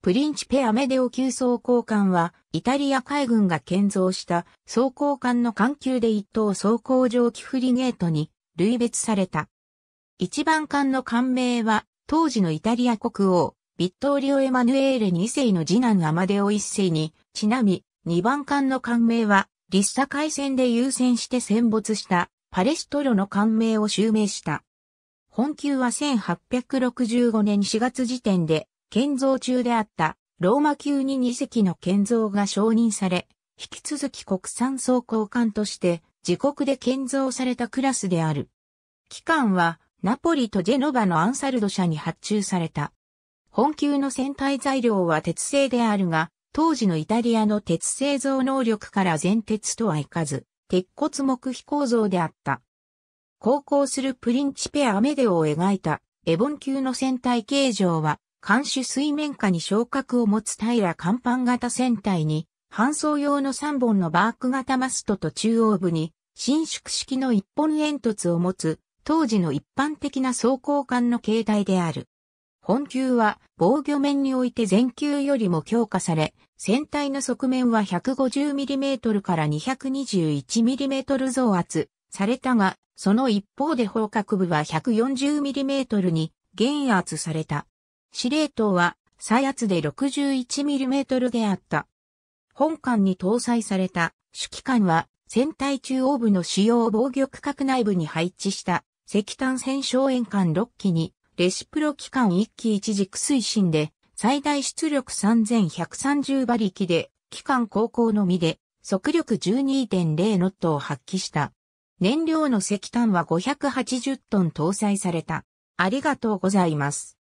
プリンチペ・アメデオ級装甲艦は、イタリア海軍が建造した装甲艦の艦級で一等装甲蒸気フリゲートに類別された。一番艦の艦名は、当時のイタリア国王、ビットーリオ・エマヌエーレ2世の次男アマデオ1世に、ちなみ、二番艦の艦名は、リッサ海戦で優先して戦没したパレストロの艦名を襲名した。本級は1865年4月時点で建造中であったローマ級に2隻の建造が承認され、引き続き国産装甲艦として自国で建造されたクラスである。機関はナポリとジェノバのアンサルド社に発注された。本級の船体材料は鉄製であるが、当時のイタリアの鉄製造能力から全鉄とはいかず、鉄骨木飛構造であった。航行するプリンチペアメデオを描いたエボン級の船体形状は監視水面下に昇格を持つ平甲板型船体に、搬送用の3本のバーク型マストと中央部に、伸縮式の一本煙突を持つ、当時の一般的な装甲艦の形態である。本級は防御面において前級よりも強化され、船体の側面は 150mm から 221mm 増圧されたが、その一方で方角部は 140mm に減圧された。司令塔は最圧で 61mm であった。本艦に搭載された主機関は船体中央部の主要防御区画内部に配置した石炭戦小円艦6機にレシプロ機関1機一軸推進で最大出力3130馬力で機関航行のみで速力12.0ノットを発揮した。燃料の石炭は580トン搭載された。ありがとうございます。